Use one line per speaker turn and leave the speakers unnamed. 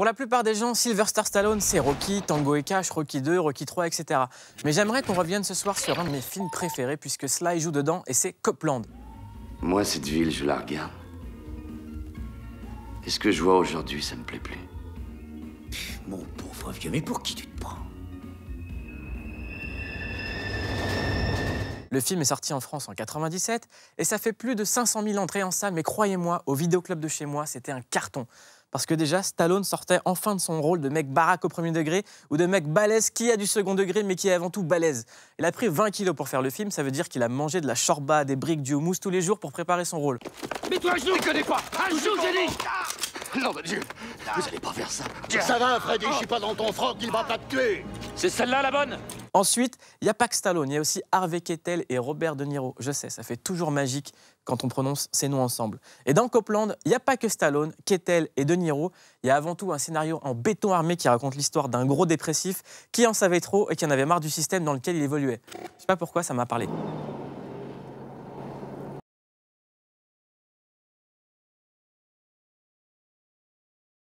Pour la plupart des gens, Silver Star Stallone, c'est Rocky, Tango et Cash, Rocky 2, Rocky 3, etc. Mais j'aimerais qu'on revienne ce soir sur un de mes films préférés, puisque Sly joue dedans, et c'est Copland.
Moi, cette ville, je la regarde. Et ce que je vois aujourd'hui, ça me plaît plus.
Mon pauvre vieux, mais pour qui tu te prends Le film est sorti en France en 97 et ça fait plus de 500 000 entrées en salle, mais croyez-moi, au vidéoclub de chez moi, c'était un carton. Parce que déjà, Stallone sortait enfin de son rôle de mec baraque au premier degré ou de mec balèze qui a du second degré mais qui est avant tout balèze. Il a pris 20 kilos pour faire le film, ça veut dire qu'il a mangé de la chorba, des briques, du houmous tous les jours pour préparer son rôle.
Mais toi, je ne connais pas Un jour, j'ai dit Non,
mon Dieu Vous allez
pas faire ça Ça va, Freddy, je suis pas dans ton froc, il va pas te tuer c'est celle-là la bonne
Ensuite, il n'y a pas que Stallone, il y a aussi Harvey Keitel et Robert De Niro. Je sais, ça fait toujours magique quand on prononce ces noms ensemble. Et dans Copland, il n'y a pas que Stallone, Kettel et De Niro. Il y a avant tout un scénario en béton armé qui raconte l'histoire d'un gros dépressif qui en savait trop et qui en avait marre du système dans lequel il évoluait. Je sais pas pourquoi ça m'a parlé.